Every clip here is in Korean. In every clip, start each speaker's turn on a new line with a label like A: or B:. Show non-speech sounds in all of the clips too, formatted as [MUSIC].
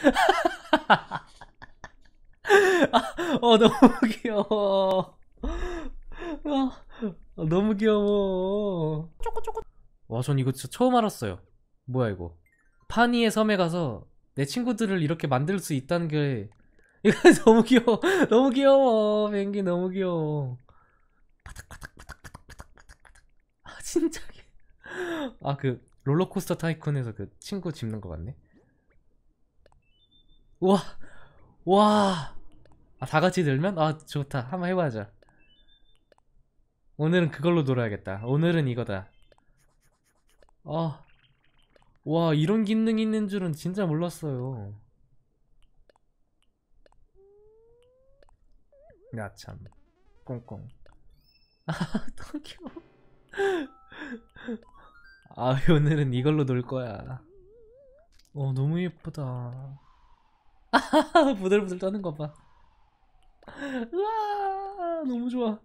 A: 아, [LAUGHS] 어 너무 귀여워 아, 너무 귀여워 쪼꼬쪼꼬 와전 이거 진짜 처음 알았어요 뭐야 이거 파니의 섬에 가서 내 친구들을 이렇게 만들 수 있다는 게 [LAUGHS] 이거 너무 귀여워 너무 귀여워 뱅기 너무 귀여워 바닥바닥바닥바닥바닥바닥바닥. 아 진짜 아 그 롤러코스터 타이쿤에서 그 친구 짚는것 같네 우와 우와 아, 다같이 들면? 아 좋다 한번 해보자 오늘은 그걸로 놀아야겠다 오늘은 이거다 우와 어. 이런 기능이 있는 줄은 진짜 몰랐어요 야참 꽁꽁 아더 귀여워 아 오늘은 이걸로 놀 거야 어 너무 예쁘다 [LAUGHS] 부들부들 떠는 거 봐. 으아, 너무 좋아.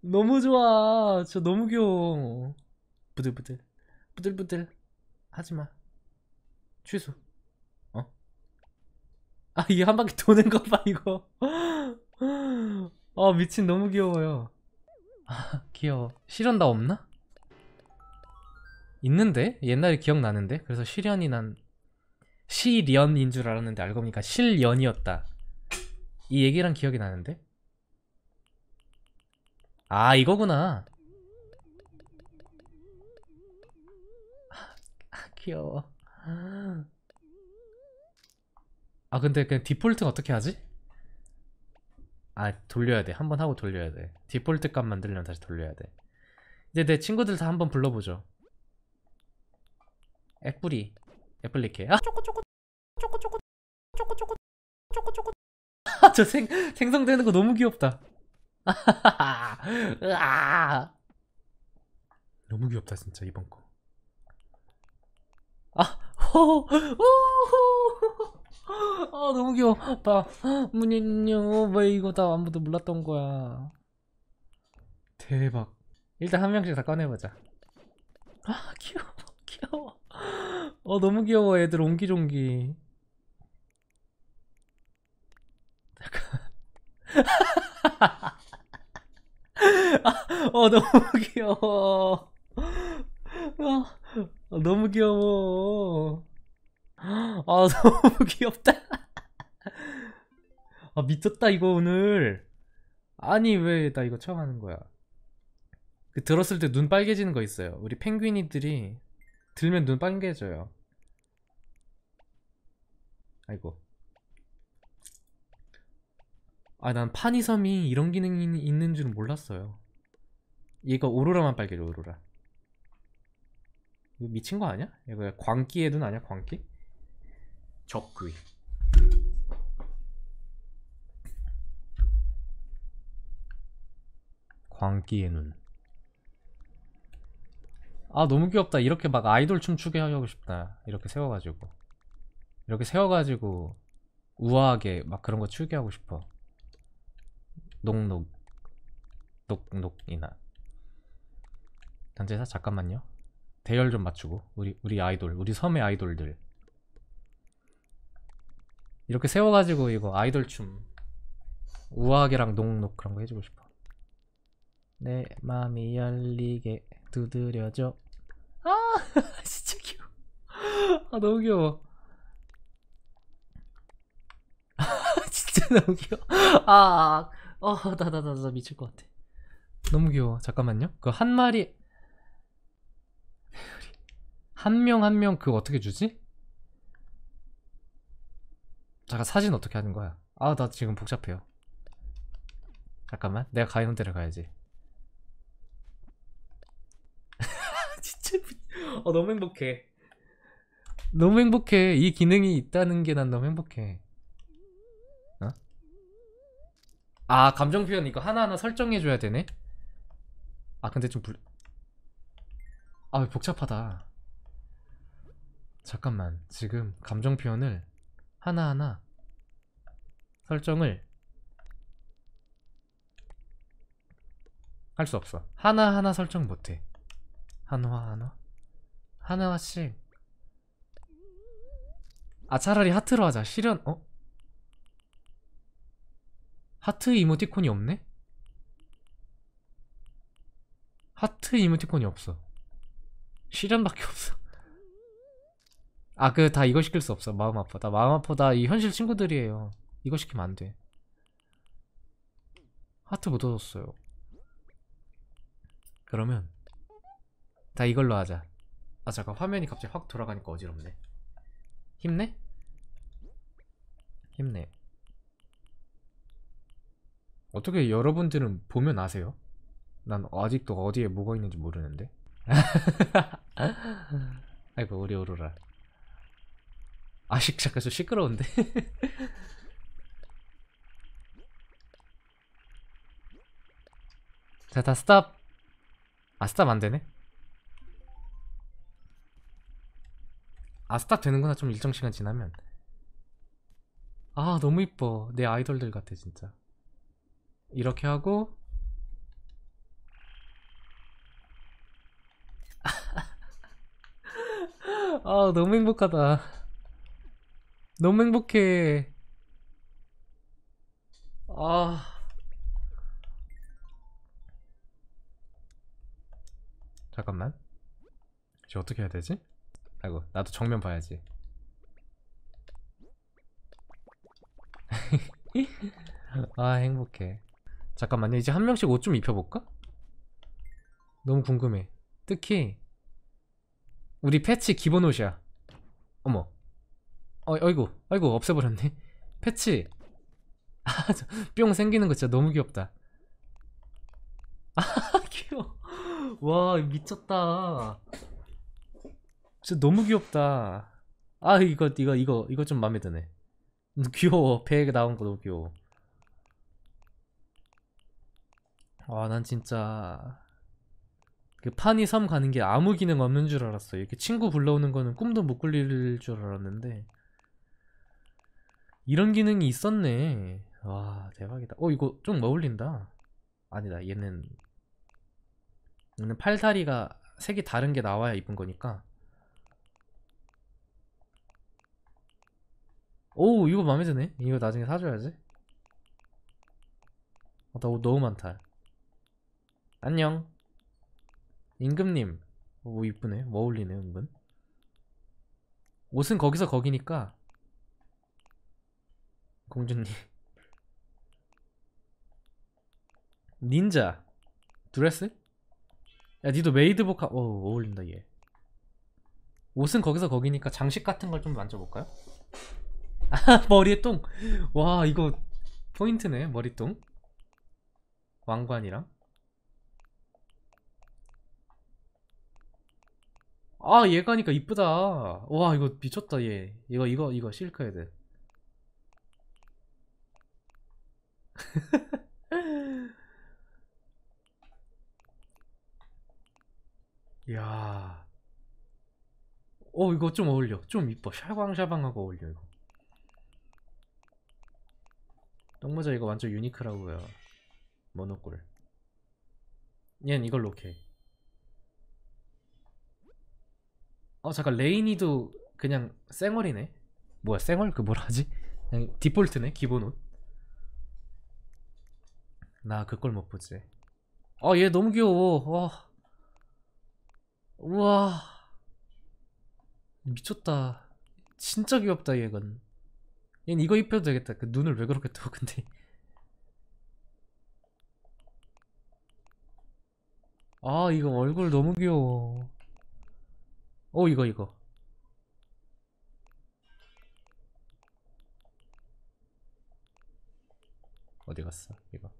A: 너무 좋아. 저 너무 귀여워. 부들부들. 부들부들. 하지마. 취소. 어? 아, 이게 한 바퀴 도는 거 봐, 이거. 아, 미친, 너무 귀여워요. 아, 귀여워. 실현 다 없나? 있는데? 옛날에 기억나는데? 그래서 실현이 난 시련인 줄 알았는데 알고 보니까 실연이었다. 이 얘기랑 기억이 나는데? 아 이거구나. 아, [LAUGHS] 귀여워. 아 근데 그냥 디폴트는 어떻게 하지? 아 돌려야 돼. 한번 하고 돌려야 돼. 디폴트 값 만들려면 다시 돌려야 돼. 이제 내 친구들 다 한번 불러보죠. 애플이 애플리케. 아! 쪼꼬쪼꼬 쪼꼬 쪼꼬 쪼꼬 쪼꼬 저 생, 생성되는 거 너무 귀엽다 [LAUGHS] 아. 너무 귀엽다 진짜 이번 거 아, 호호, 호호. 호호. 아 너무 귀여워 봐 문인요 왜 이거 다 아무도 몰랐던 거야 대박 일단 한 명씩 다 꺼내보자 아 귀여워 귀여워 어 너무 귀여워 애들 옹기종기 잠깐. 아, [LAUGHS] 어, 너무 귀여워. 어, 너무 귀여워. 아, 너무 귀엽다. 아, 미쳤다, 이거 오늘. 아니, 왜 나 이거 처음 하는 거야. 그 들었을 때 눈 빨개지는 거 있어요. 우리 펭귄이들이 들면 눈 빨개져요. 아이고. 아난 파니섬이 이런 기능이 있는 줄은 몰랐어요 이거 오로라만 빨개져 오로라 이거 미친 거 아니야? 이거 광기의 눈 아니야 광기? 적귀 광기의 눈. 아 너무 귀엽다. 이렇게 막 아이돌 춤 추게 하고 싶다. 이렇게 세워가지고 이렇게 세워가지고 우아하게 막 그런 거 추게 하고 싶어. 녹녹 녹녹이나 단체사 잠깐만요 대열 좀 맞추고 우리 우리 아이돌 우리 섬의 아이돌들 이렇게 세워가지고 이거 아이돌 춤 우아하게랑 녹녹 그런 거 해주고 싶어 내 마음이 열리게 두드려줘 아 [LAUGHS] 진짜 귀여워 아 너무 귀여워 [LAUGHS] 진짜 너무 귀여워 아, 아, 아. 어, [LAUGHS] 나, 나, 나, 나 미칠 것 같아. 너무 귀여워. 잠깐만요. 그 한 마리. 한 명 한 명 그거 어떻게 주지? 잠깐 사진 어떻게 하는 거야? 아, 나 지금 복잡해요. 잠깐만. 내가 가 있는 데려 가야지. [LAUGHS] 진짜. 어, 너무 행복해. 너무 행복해. 이 기능이 있다는 게 난 너무 행복해. 아 감정 표현 이거 하나하나 설정해줘야 되네 아 근데 좀 불... 아 복잡하다 잠깐만 지금 감정 표현을 하나하나 설정을 할 수 없어 하나하나 설정 못해 한화 하나 하나씩 아 차라리 하트로 하자 실현 어? 하트 이모티콘이 없네? 하트 이모티콘이 없어 시련밖에 없어 아 그 다 이거 시킬 수 없어 마음 아프다 마음 아프다 이 현실 친구들이에요 이거 시키면 안돼 하트 못 얻었어요 그러면 다 이걸로 하자 아 잠깐 화면이 갑자기 확 돌아가니까 어지럽네 힘내? 힘내 어떻게 여러분들은 보면 아세요? 난 아직도 어디에 뭐가 있는지 모르는데 [LAUGHS] 아이고 우리 오로라 아식 잠깐 좀 시끄러운데 [LAUGHS] 자다 스탑 아 스탑 안되네 아 스탑 되는구나 좀 일정시간 지나면 아 너무 이뻐 내 아이돌들 같아 진짜 이렇게 하고 [LAUGHS] 아 너무 행복하다 너무 행복해 아 잠깐만 이제 어떻게 해야 되지? 아이고 나도 정면 봐야지 [LAUGHS] 아 행복해 잠깐만요 이제 한 명씩 옷 좀 입혀볼까? 너무 궁금해 특히 우리 패치 기본 옷이야 어머 어, 아이구어이구 없애버렸네 패치 [LAUGHS] 아, 저, 뿅 생기는 거 진짜 너무 귀엽다 [LAUGHS] 아 귀여워 와 미쳤다 진짜 너무 귀엽다 아 이거 이거 이거 이거 좀 마음에 드네 귀여워 배에 나온 거 너무 귀여워 아, 난 진짜 그 판이 섬 가는 게 아무 기능 없는 줄 알았어. 이렇게 친구 불러오는 거는 꿈도 못 꿀릴 줄 알았는데 이런 기능이 있었네. 와, 대박이다. 어, 이거 좀 어울린다. 아니다, 얘는 얘는 팔다리가 색이 다른 게 나와야 이쁜 거니까. 오, 이거 마음에 드네. 이거 나중에 사줘야지. 아, 너무 많다. 안녕 임금님 오 이쁘네 뭐 어울리네 은근 옷은 거기서 거기니까 공주님 [LAUGHS] 닌자 드레스? 야 니도 메이드복 하... 어 어울린다 얘 옷은 거기서 거기니까 장식 같은 걸 좀 만져볼까요? [LAUGHS] 아 머리에 똥! 와 이거 포인트네 머리똥 왕관이랑 아 얘가니까 이쁘다 와 이거 미쳤다 얘 이거 이거 이거 실크헤드 이야 [LAUGHS] 어 이거 좀 어울려 좀 이뻐 샤방샤방하고 어울려 이거 똥모자 이거 완전 유니크라고요 모노꿀 얜 이걸로 오케이 어 잠깐 레이니도 그냥 쌩얼이네 뭐야 쌩얼 그 뭐라 하지? 그냥 디폴트네 기본 옷 나 그걸 못 보지 아얘 어, 너무 귀여워 와 우와 미쳤다 진짜 귀엽다 얘건 얘는 이거 입혀도 되겠다 그 눈을 왜 그렇게 떠 근데 아 이거 얼굴 너무 귀여워 어 이거 이거 어디 갔어 이거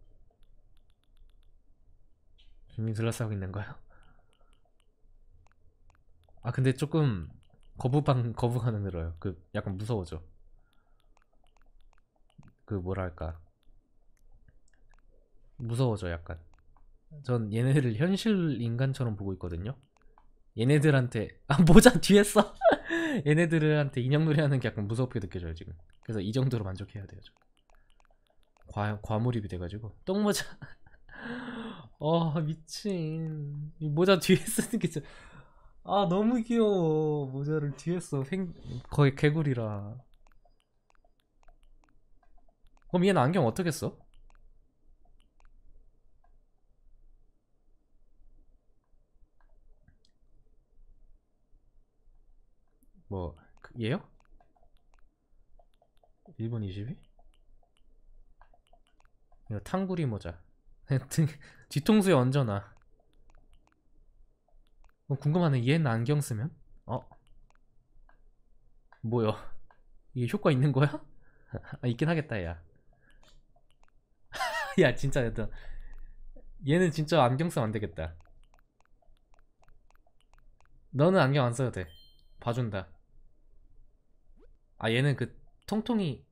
A: 주민 둘러싸고 있는 거야? 아 근데 조금 거부반 거부감은 늘어요 그 약간 무서워져 그 뭐랄까 무서워져 약간 전 얘네를 현실 인간처럼 보고 있거든요 얘네들한테 아 모자 뒤에 써 [LAUGHS] 얘네들한테 인형놀이 하는 게 약간 무섭게 느껴져요 지금 그래서 이 정도로 만족해야 돼요 저. 과, 과몰입이 돼가지고 똥모자 [LAUGHS] 어 미친 이 모자 뒤에 쓰는 게 진짜 아 너무 귀여워 모자를 뒤에 써 생... 거의 개구리라 그럼 얘는 안경 어떻게 써? 뭐 그, 얘요? 1분 22? 이거 탕구리 모자 [LAUGHS] 뒤통수에 얹어놔 어, 궁금하네 얘는 안경 쓰면? 어? 뭐야 이게 효과 있는 거야? [LAUGHS] 아, 있긴 하겠다 야야 [LAUGHS] 진짜 얘들 얘는 진짜 안경 쓰면 안되겠다 너는 안경 안 써도 돼 봐준다 아 얘는 그 통통이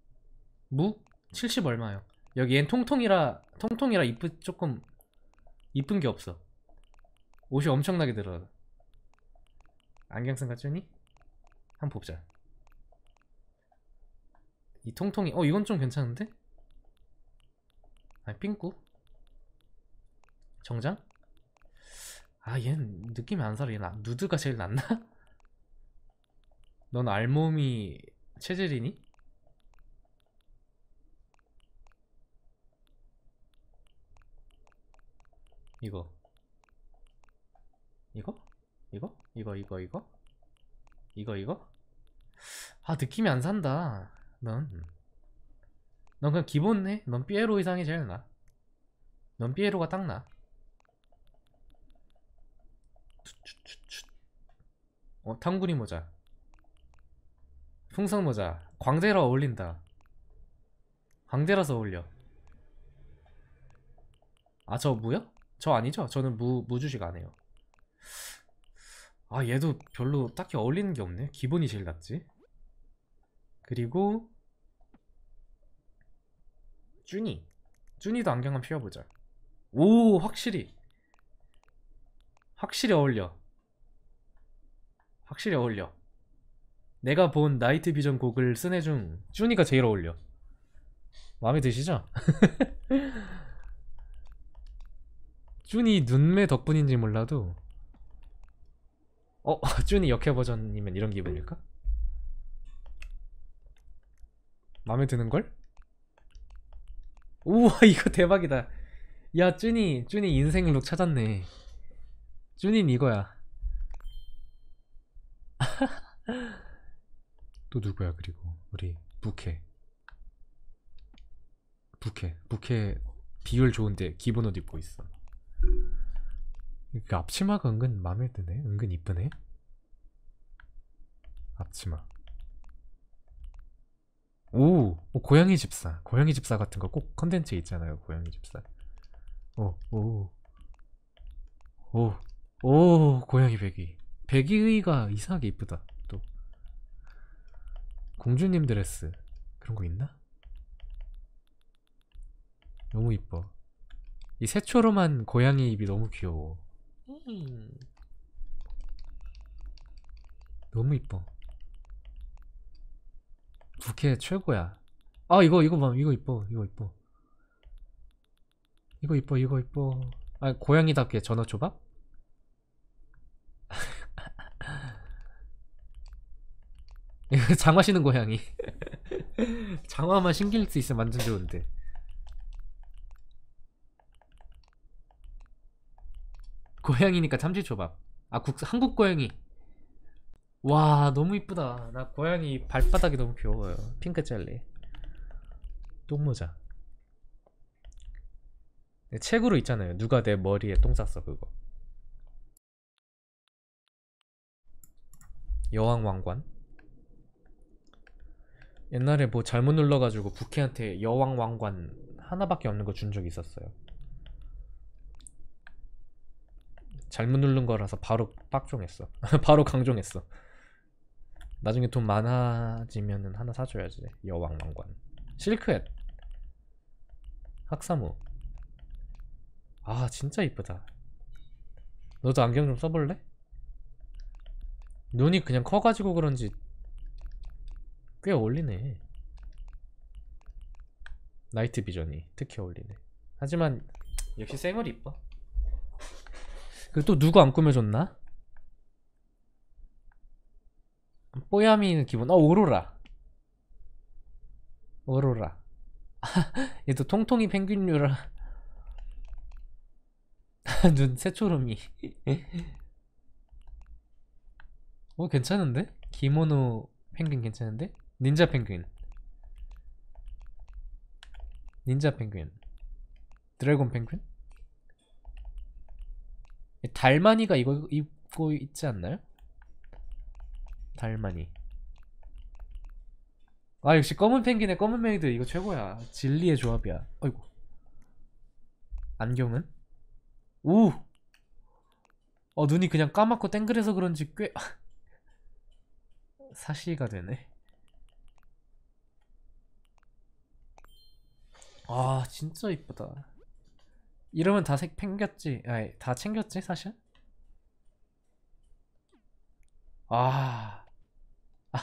A: 무? 70 얼마요 여기 얜 통통이라 통통이라 이쁘 조금 이쁜 게 없어 옷이 엄청나게 들어 가 안경 쓴것 가쭈니? 한번 봅자 이 통통이 어 이건 좀 괜찮은데? 아니 핑구 정장? 아 얘는 느낌이 안 살아 얘는 아, 누드가 제일 낫나? [LAUGHS] 넌 알몸이 체질이니? 이거 이거? 이거? 이거 이거 이거? 이거 이거? 아 느낌이 안 산다 넌넌 넌 그냥 기본해 넌 삐에로 이상이 제일 나넌 삐에로가 딱 나 어 탕구리 모자 풍선모자 광대로 어울린다 광대라서 어울려 아 저 무요? 저 아니죠? 저는 무, 무 주식 안 해요 아 얘도 별로 딱히 어울리는 게 없네 기본이 제일 낫지 그리고 쭈니 쭈니도 안경 한번 피워보자 오 확실히 확실히 어울려 확실히 어울려 내가 본 나이트 비전 곡을 쓰네 중 쭈니가 제일 어울려 마음에 드시죠? 쭈니 [LAUGHS] 눈매 덕분인지 몰라도 어? 쭈니 [LAUGHS] 역해 버전이면 이런 기분일까? 마음에 드는걸? 우와 [LAUGHS] 이거 대박이다 야 쭈니 쭈니 인생 룩 찾았네 쭈니 이거야 또 누구야 그리고 우리 부캐 부캐 부캐 비율 좋은데 기본 옷 입고 있어 그 앞치마가 은근 마음에 드네 은근 이쁘네 앞치마 오! 오 어, 고양이 집사 고양이 집사 같은 거 꼭 컨텐츠 있잖아요 고양이 집사 오오오오 어, 고양이 배기 배기가 이상하게 이쁘다 공주님 드레스 그런 거 있나? 너무 이뻐 이 새초롬한 고양이 입이 너무 귀여워 너무 이뻐 부캐 최고야 아 이거 이거 봐 이거 이뻐 이거 이뻐 이거 이뻐 이거 이뻐 아 고양이답게 전어초밥? [LAUGHS] 장화 신은 고양이 [LAUGHS] 장화만 신길 수 있으면 완전 좋은데 고양이니까 참치초밥 아 국, 한국 고양이 와 너무 이쁘다 나 고양이 발바닥이 너무 귀여워요 핑크 젤리 똥모자 네, 책으로 있잖아요 누가 내 머리에 똥 쌌어 그거 여왕 왕관 옛날에 뭐 잘못 눌러가지고 부캐한테 여왕 왕관 하나밖에 없는 거 준 적이 있었어요 잘못 누른 거라서 바로 빡종했어 [LAUGHS] 바로 강종했어 나중에 돈많아지면 하나 사줘야지 여왕 왕관 실크햇 학사무 아 진짜 이쁘다 너도 안경 좀 써볼래? 눈이 그냥 커가지고 그런지 꽤 어울리네 나이트 비전이 특히 어울리네 하지만 역시 쌩얼이 이뻐 그 또 누구 안 꾸며줬나? 뽀야미는 기본 어 오로라 오로라 [LAUGHS] 얘도 통통이 펭귄류라 [LAUGHS] 눈 새초롬이 [LAUGHS] 어 괜찮은데? 기모노 펭귄 괜찮은데? 닌자 펭귄 닌자 펭귄 드래곤 펭귄 달마니가 이거 입고 있지 않나요? 달마니 아 역시 검은 펭귄의 검은 메이드 이거 최고야 진리의 조합이야 어이구 안경은? 오! 어 눈이 그냥 까맣고 땡그래서 그런지 꽤 [LAUGHS] 사시가 되네 아 진짜 이쁘다 이러면 다색 챙겼지 아니 다 챙겼지 사실? 아... [LAUGHS] 아,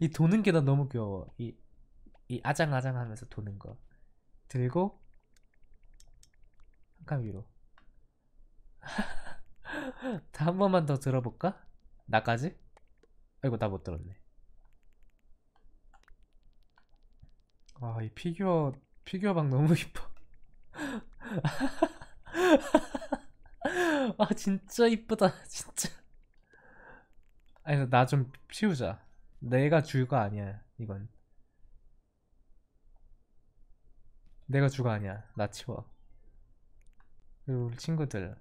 A: 이 도는 게나 너무 귀여워 이, 이 아장아장 하면서 도는 거 들고 한 칸 위로 [LAUGHS] 다 한 번만 더 들어볼까? 나까지? 아이고 나 못 들었네 아 이 피규어 피규어 방 너무 이뻐 [LAUGHS] 아 진짜 이쁘다 진짜 아니 나좀피우자 내가 주가 아니야 이건 내가 주가 아니야 나 치워 그리고 우리 친구들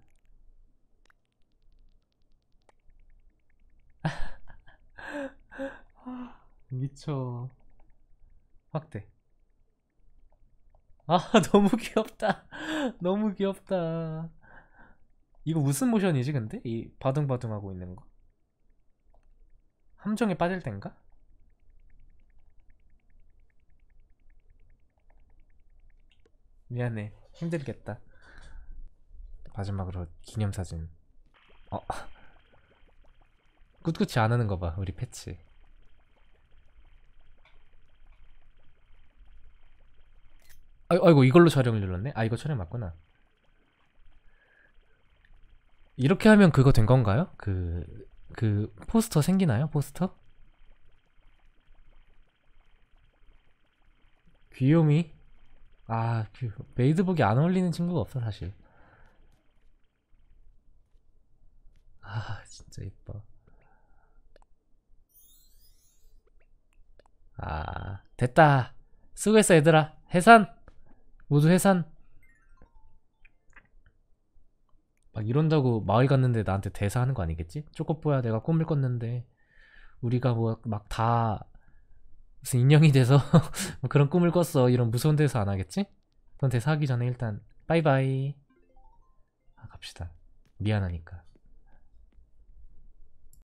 A: [LAUGHS] 미쳐 확대 아 [LAUGHS] 너무 귀엽다 너무 귀엽다 이거 무슨 모션이지 근데? 이 바둥바둥 하고 있는 거 함정에 빠질 텐가 미안해 힘들겠다 마지막으로 기념사진 어 [LAUGHS] 꿋꿋이 안 하는 거 봐 우리 패치 아, 이고 이걸로 촬영을 눌렀네. 아 이거 촬영 맞구나. 이렇게 하면 그거 된 건가요? 그, 그, 포스터 생기나요? 포스터? 귀요미? 아, 그, 메이드복이 안 어울리는 친구가 없어, 사실. 아, 진짜 이뻐. 아, 됐다. 수고했어, 얘들아. 해산! 모두 해산 막 이런다고 마을 갔는데 나한테 대사하는 거 아니겠지? 쪼꼬뽀야 내가 꿈을 꿨는데 우리가 뭐 막 다 무슨 인형이 돼서 [LAUGHS] 뭐 그런 꿈을 꿨어 이런 무서운 대사 안 하겠지? 그런 대사 하기 전에 일단 빠이바이 아, 갑시다 미안하니까